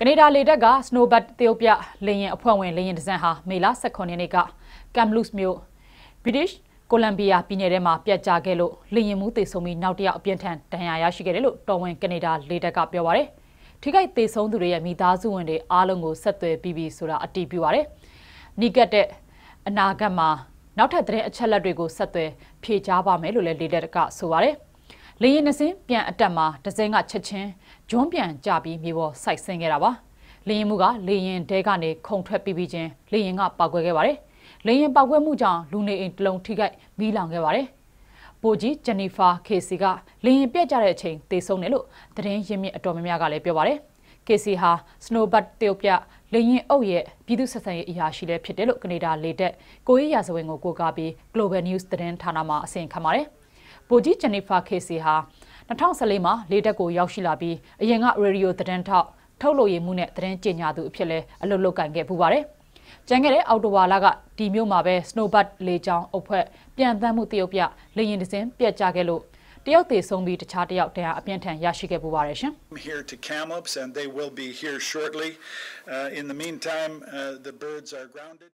ကနေဒါလေတပ်က Snowbird တရုတ်ပြလေယာဉ်အဖွဲ့ဝင်လေယာဉ်တစ်စင်းဟာမေလ18ရက်နေ့က Kamloops မြို့ British Columbia ပြည်နယ်ထဲမှာပြတ်ကျခဲ့လို့လေယာဉ်မှုသေဆုံးပြီးနောက်တယောက်အပြင်းထန်ဒဏ်ရာရရှိခဲ့တယ်လို့တော်ဝင်ကနေဒါလေတပ်ကပြောပါရယ်။ထိခိုက်သေဆုံးသူတွေရဲ့မိသားစုဝင်တွေအားလုံးကိုဆက်သွယ်ပြီးပြီဆိုတာအတည်ပြုပါရယ်။နီးကပ်တဲ့အနာဂတ်မှာနောက်ထပ်သတင်းအချက်အလက်တွေကိုဆက်သွယ်ဖြေကြားပါမယ်လို့လည်းလေတပ်ကဆိုပါရယ်။လေရင်နှစင်းပြန်အတက်မှာဒဇင်းကချက်ချင်းဂျွန်းပြန်ကြပြီးမြေပေါ်စိုက်ဆင်းခဲ့တာပါလေရင်မှုကလေရင်တဲကနေခုံထွက်ပြီးပြီးချင်းလေရင်ကပောက်ကွဲခဲ့ပါတယ်လေရင်ပောက်ကွဲမှုကြောင့်လူနေအိမ်တလုံးထိခိုက်မီးလောင်ခဲ့ပါတယ်ပိုကြီးဂျန်နီဖာခေစီကလေရင်ပြက်ကြတဲ့အချိန်သေဆုံးတယ်လို့သတင်းရင်းမြစ်အတော်များများကလည်းပြောပါတယ်ကေစီဟာစနိုဘတ်တေုပ်ပြလေရင်အုပ်ရဲ့ပြည်သူဆက်ဆံရေးအရာရှိလည်းဖြစ်တယ်လို့ကနေဒါလေတက်ကိုရီးယားဇဝင်ကိုကိုးကားပြီး Global News သတင်းဌာနမှအစီရင်ခံပါတယ်။ဗိုလ်ကြီးဂျန်နီဖာခေစီဟာ2014မှာလေတက်ကိုရောက်ရှိလာပြီးအရင်ကရေဒီယိုသတင်းထောက်ထုတ်လို့ရမှုနဲ့သတင်းကြေညာသူအဖြစ်လဲအလုပ်လုပ်ကင်ခဲ့ပူပါတယ်။ကျန်ခဲ့တဲ့အော်တိုဝါလာကဒီမျိုးမှာပဲ Snowbird လေကြောင်းအုပ်ဖွဲ့ပြန်တမ်းမှုတရုတ်ပြလေရင်တစင်းပြတ်ကျခဲ့လို့တယောက်သေးဆုံးပြီးတခြားတယောက်တရာအပြင်းထန်ရရှိခဲ့ပူပါတယ်ရှင်။ Here to Kamloops and they will be here shortly. Uh, in the meantime, uh, the birds are grounded.